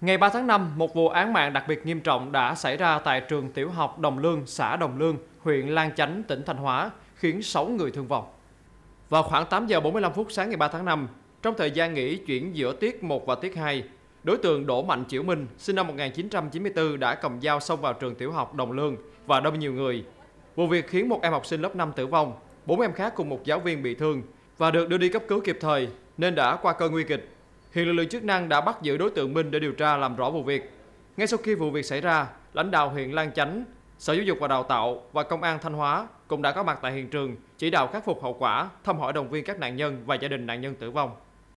Ngày 3 tháng 5, một vụ án mạng đặc biệt nghiêm trọng đã xảy ra tại trường tiểu học Đồng Lương, xã Đồng Lương, huyện Lang Chánh, tỉnh Thanh Hóa, khiến 6 người thương vong. Vào khoảng 8 giờ 45 phút sáng ngày 3 tháng 5, trong thời gian nghỉ chuyển giữa tiết 1 và tiết 2, đối tượng Đỗ Mạnh Chiểu Minh, sinh năm 1994 đã cầm dao xông vào trường tiểu học Đồng Lương và đâm nhiều người. Vụ việc khiến một em học sinh lớp 5 tử vong, bốn em khác cùng một giáo viên bị thương và được đưa đi cấp cứu kịp thời nên đã qua cơn nguy kịch Hiện lực lượng chức năng đã bắt giữ đối tượng Minh để điều tra làm rõ vụ việc. Ngay sau khi vụ việc xảy ra, lãnh đạo huyện Lang Chánh, Sở Giáo dục và Đào tạo và Công an Thanh Hóa cũng đã có mặt tại hiện trường chỉ đạo khắc phục hậu quả, thăm hỏi động viên các nạn nhân và gia đình nạn nhân tử vong.